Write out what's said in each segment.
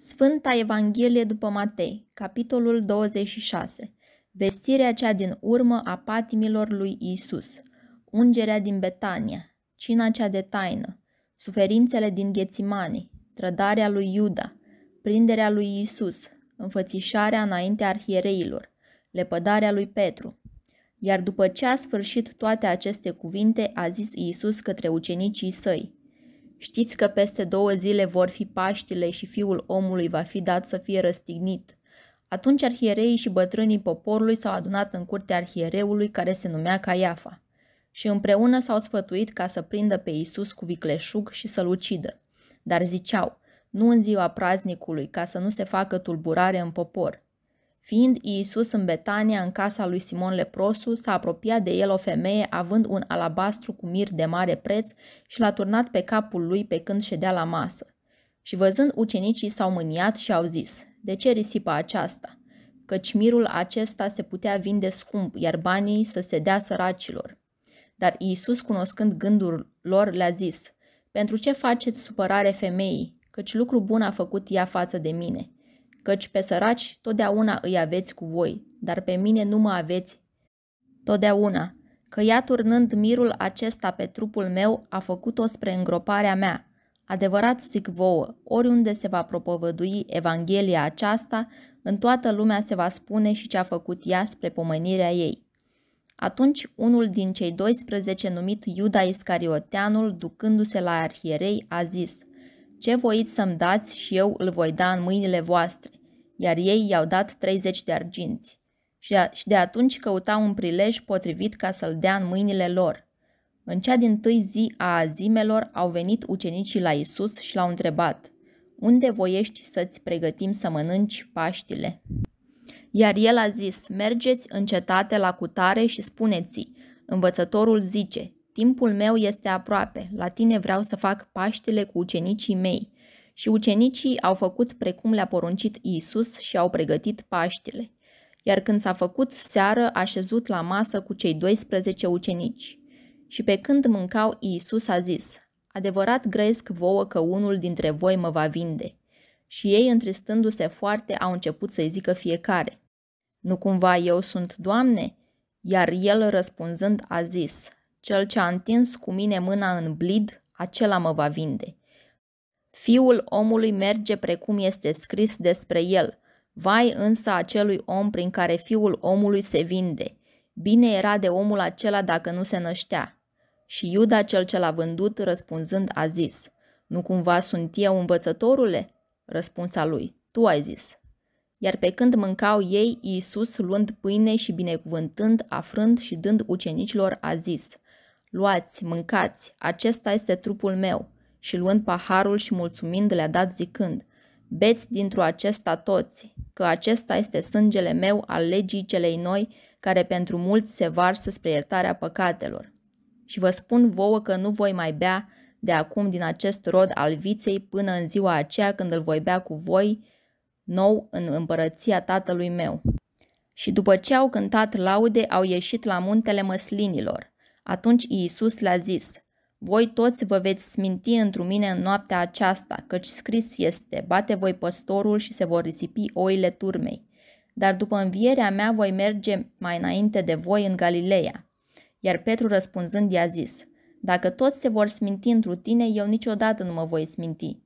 Sfânta Evanghelie după Matei, capitolul 26. Vestirea cea din urmă a patimilor lui Isus. Ungerea din Betania, cina cea de taină, suferințele din Ghețimani, trădarea lui Iuda, prinderea lui Isus, înfățișarea înaintea arhiereilor, lepădarea lui Petru. Iar după ce a sfârșit toate aceste cuvinte, a zis Isus către ucenicii săi – Știți că peste două zile vor fi Paștile și fiul omului va fi dat să fie răstignit. Atunci arhiereii și bătrânii poporului s-au adunat în curtea arhiereului care se numea Caiafa și împreună s-au sfătuit ca să prindă pe Isus cu vicleșug și să-l ucidă. Dar ziceau, nu în ziua praznicului, ca să nu se facă tulburare în popor – Fiind Iisus în Betania, în casa lui Simon Leprosu, s-a apropiat de el o femeie având un alabastru cu mir de mare preț și l-a turnat pe capul lui pe când ședea la masă. Și văzând ucenicii s-au mâniat și au zis, de ce risipa aceasta? Căci mirul acesta se putea vinde scump, iar banii să se dea săracilor. Dar Iisus, cunoscând gândul lor, le-a zis, pentru ce faceți supărare femeii? Căci lucru bun a făcut ea față de mine – căci pe săraci totdeauna îi aveți cu voi, dar pe mine nu mă aveți totdeauna, că ea turnând mirul acesta pe trupul meu a făcut-o spre îngroparea mea. Adevărat zic vouă, oriunde se va propovădui Evanghelia aceasta, în toată lumea se va spune și ce a făcut ea spre pomenirea ei. Atunci unul din cei 12 numit Iuda Iscarioteanul, ducându-se la arhierei, a zis, Ce voiți să-mi dați și eu îl voi da în mâinile voastre iar ei i-au dat 30 de arginți. Și de atunci căuta un prilej potrivit ca să-l dea în mâinile lor. În cea din tâi zi a azimelor au venit ucenicii la Isus și l-au întrebat, Unde voiești să-ți pregătim să mănânci paștile? Iar el a zis, mergeți în cetate la cutare și spuneți-i, învățătorul zice, timpul meu este aproape, la tine vreau să fac paștile cu ucenicii mei. Și ucenicii au făcut precum le-a poruncit Isus și au pregătit Paștele. Iar când s-a făcut seară, a șezut la masă cu cei 12 ucenici. Și pe când mâncau, Iisus a zis, Adevărat grăiesc vouă că unul dintre voi mă va vinde. Și ei, întristându-se foarte, au început să-i zică fiecare, Nu cumva eu sunt Doamne? Iar el, răspunzând, a zis, Cel ce a întins cu mine mâna în blid, acela mă va vinde. Fiul omului merge precum este scris despre el. Vai însă acelui om prin care fiul omului se vinde. Bine era de omul acela dacă nu se năștea. Și Iuda cel ce l-a vândut răspunzând a zis, Nu cumva sunt eu învățătorule? Răspunsa lui, tu ai zis. Iar pe când mâncau ei, Iisus luând pâine și binecuvântând, afrând și dând ucenicilor a zis, Luați, mâncați, acesta este trupul meu, și luând paharul și mulțumind le-a dat zicând, Beți dintr-o acesta toți, că acesta este sângele meu al legii celei noi, care pentru mulți se varsă spre iertarea păcatelor. Și vă spun vouă că nu voi mai bea de acum din acest rod al viței până în ziua aceea când îl voi bea cu voi nou în împărăția tatălui meu. Și după ce au cântat laude, au ieșit la muntele măslinilor. Atunci Iisus le-a zis, voi toți vă veți sminti întru mine în noaptea aceasta, căci scris este, bate voi păstorul și se vor risipi oile turmei. Dar după învierea mea voi merge mai înainte de voi în Galileea. Iar Petru răspunzând i-a zis, dacă toți se vor sminti întru tine, eu niciodată nu mă voi sminti.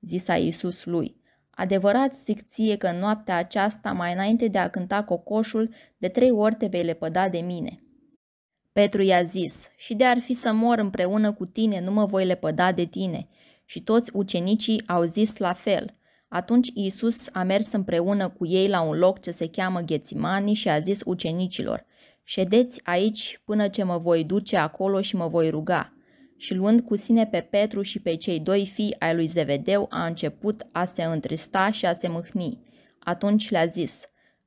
Zisa Iisus lui, adevărat zic ție că în noaptea aceasta, mai înainte de a cânta cocoșul, de trei ori te vei lepăda de mine. Petru i-a zis, și de ar fi să mor împreună cu tine, nu mă voi lepăda de tine. Și toți ucenicii au zis la fel. Atunci Iisus a mers împreună cu ei la un loc ce se cheamă Ghețimani și a zis ucenicilor, Ședeți aici până ce mă voi duce acolo și mă voi ruga. Și luând cu sine pe Petru și pe cei doi fii ai lui Zevedeu, a început a se întrista și a se mâhni. Atunci le-a zis,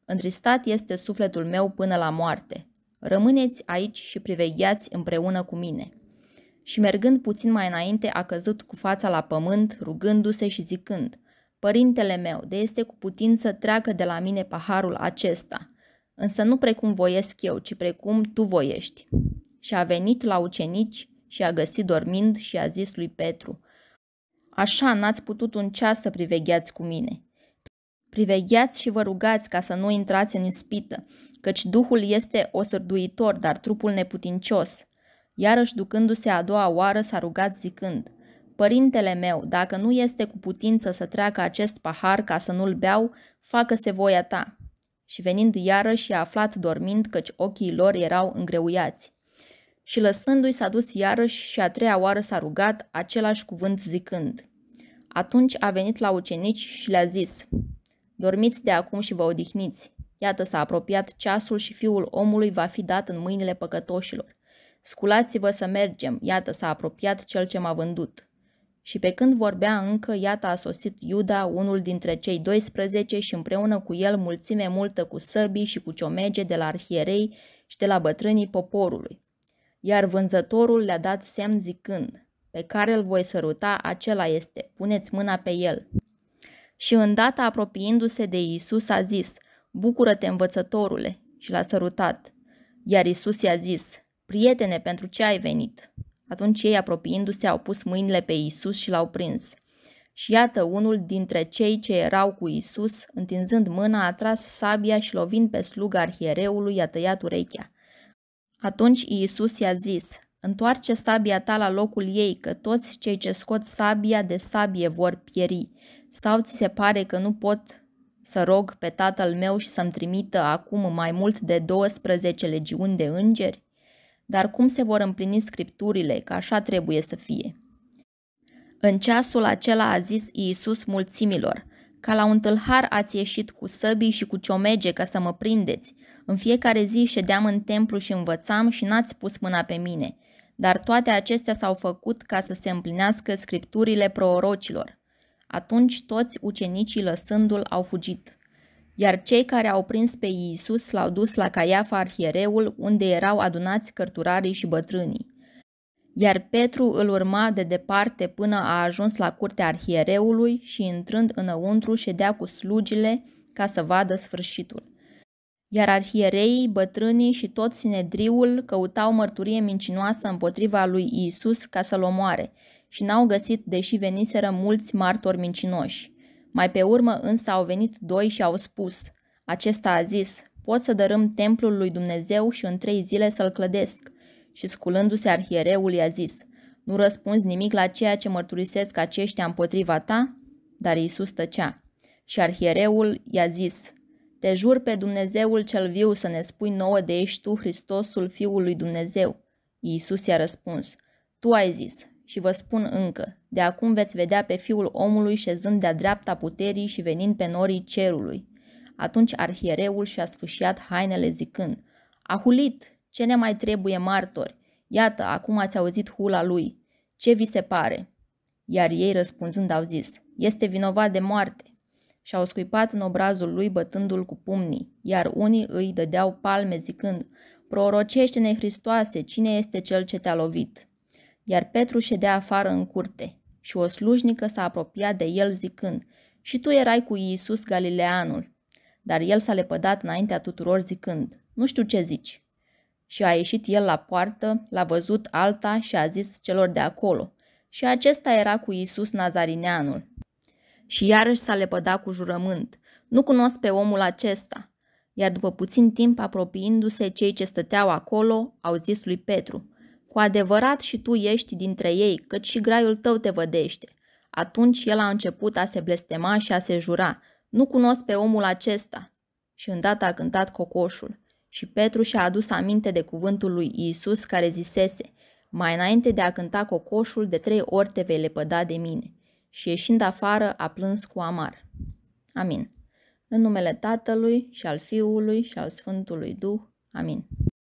Întristat este sufletul meu până la moarte. Rămâneți aici și privegheați împreună cu mine. Și mergând puțin mai înainte, a căzut cu fața la pământ, rugându-se și zicând, Părintele meu, de este cu putință treacă de la mine paharul acesta, însă nu precum voiesc eu, ci precum tu voiești. Și a venit la ucenici și a găsit dormind și a zis lui Petru, Așa n-ați putut un ceas să privegheați cu mine. Privegheați și vă rugați ca să nu intrați în ispită, căci Duhul este osărduitor, dar trupul neputincios. Iarăși ducându-se a doua oară s-a rugat zicând, Părintele meu, dacă nu este cu putință să treacă acest pahar ca să nu-l beau, facă-se voia ta. Și venind iarăși a aflat dormind căci ochii lor erau îngreuiați. Și lăsându-i s-a dus iarăși și a treia oară s-a rugat același cuvânt zicând. Atunci a venit la ucenici și le-a zis, Dormiți de acum și vă odihniți. Iată s-a apropiat ceasul și fiul omului va fi dat în mâinile păcătoșilor. Sculați-vă să mergem, iată s-a apropiat cel ce m-a vândut. Și pe când vorbea încă, iată a sosit Iuda, unul dintre cei 12 și împreună cu el mulțime multă cu săbii și cu ciomege de la arhierei și de la bătrânii poporului. Iar vânzătorul le-a dat semn zicând, pe care îl voi săruta, acela este, puneți mâna pe el. Și îndată apropiindu-se de Isus a zis, Bucură-te învățătorule! Și l-a sărutat. Iar Isus i-a zis, Prietene, pentru ce ai venit? Atunci ei, apropiindu-se, au pus mâinile pe Isus și l-au prins. Și iată, unul dintre cei ce erau cu Isus, întinzând mâna, a tras sabia și lovind pe sluga arhiereului, i-a tăiat urechea. Atunci Iisus i-a zis, Întoarce sabia ta la locul ei, că toți cei ce scot sabia de sabie vor pieri. Sau ți se pare că nu pot să rog pe tatăl meu și să-mi trimită acum mai mult de 12 legiuni de îngeri? Dar cum se vor împlini scripturile, că așa trebuie să fie? În ceasul acela a zis Iisus mulțimilor, ca la un tâlhar ați ieșit cu săbii și cu ciomege ca să mă prindeți. În fiecare zi ședeam în templu și învățam și n-ați pus mâna pe mine. Dar toate acestea s-au făcut ca să se împlinească scripturile proorocilor. Atunci toți ucenicii lăsându-l au fugit. Iar cei care au prins pe Iisus l-au dus la Caiafa arhiereul, unde erau adunați cărturarii și bătrânii. Iar Petru îl urma de departe până a ajuns la curtea arhiereului și intrând înăuntru ședea cu slugile ca să vadă sfârșitul iar arhierei, bătrânii și tot sinedriul căutau mărturie mincinoasă împotriva lui Iisus ca să-l omoare și n-au găsit, deși veniseră mulți martori mincinoși. Mai pe urmă însă au venit doi și au spus, acesta a zis, pot să dărâm templul lui Dumnezeu și în trei zile să-l clădesc. Și sculându-se arhiereul i-a zis, nu răspunzi nimic la ceea ce mărturisesc aceștia împotriva ta? Dar Iisus tăcea. Și arhiereul i-a zis, te jur pe Dumnezeul cel viu să ne spui nouă de ești tu Hristosul Fiul lui Dumnezeu. Iisus i-a răspuns, Tu ai zis, și vă spun încă, de acum veți vedea pe Fiul omului șezând de-a dreapta puterii și venind pe norii cerului. Atunci arhiereul și-a sfâșiat hainele zicând, Ahulit, ce ne mai trebuie martori? Iată, acum ați auzit hula lui. Ce vi se pare? Iar ei răspunzând au zis, Este vinovat de moarte și au scuipat în obrazul lui bătându-l cu pumnii, iar unii îi dădeau palme zicând, Prorocește-ne, Hristoase, cine este cel ce te-a lovit? Iar Petru ședea afară în curte și o slujnică s-a apropiat de el zicând, Și tu erai cu Iisus Galileanul. Dar el s-a lepădat înaintea tuturor zicând, Nu știu ce zici. Și a ieșit el la poartă, l-a văzut alta și a zis celor de acolo, și acesta era cu Iisus Nazarineanul și iarăși s-a lepădat cu jurământ. Nu cunosc pe omul acesta. Iar după puțin timp, apropiindu-se cei ce stăteau acolo, au zis lui Petru, Cu adevărat și tu ești dintre ei, căci și graiul tău te vădește. Atunci el a început a se blestema și a se jura, Nu cunosc pe omul acesta. Și îndată a cântat cocoșul. Și Petru și-a adus aminte de cuvântul lui Iisus care zisese, Mai înainte de a cânta cocoșul, de trei ori te vei lepăda de mine și ieșind afară a plâns cu amar. Amin. În numele Tatălui și al Fiului și al Sfântului Duh. Amin.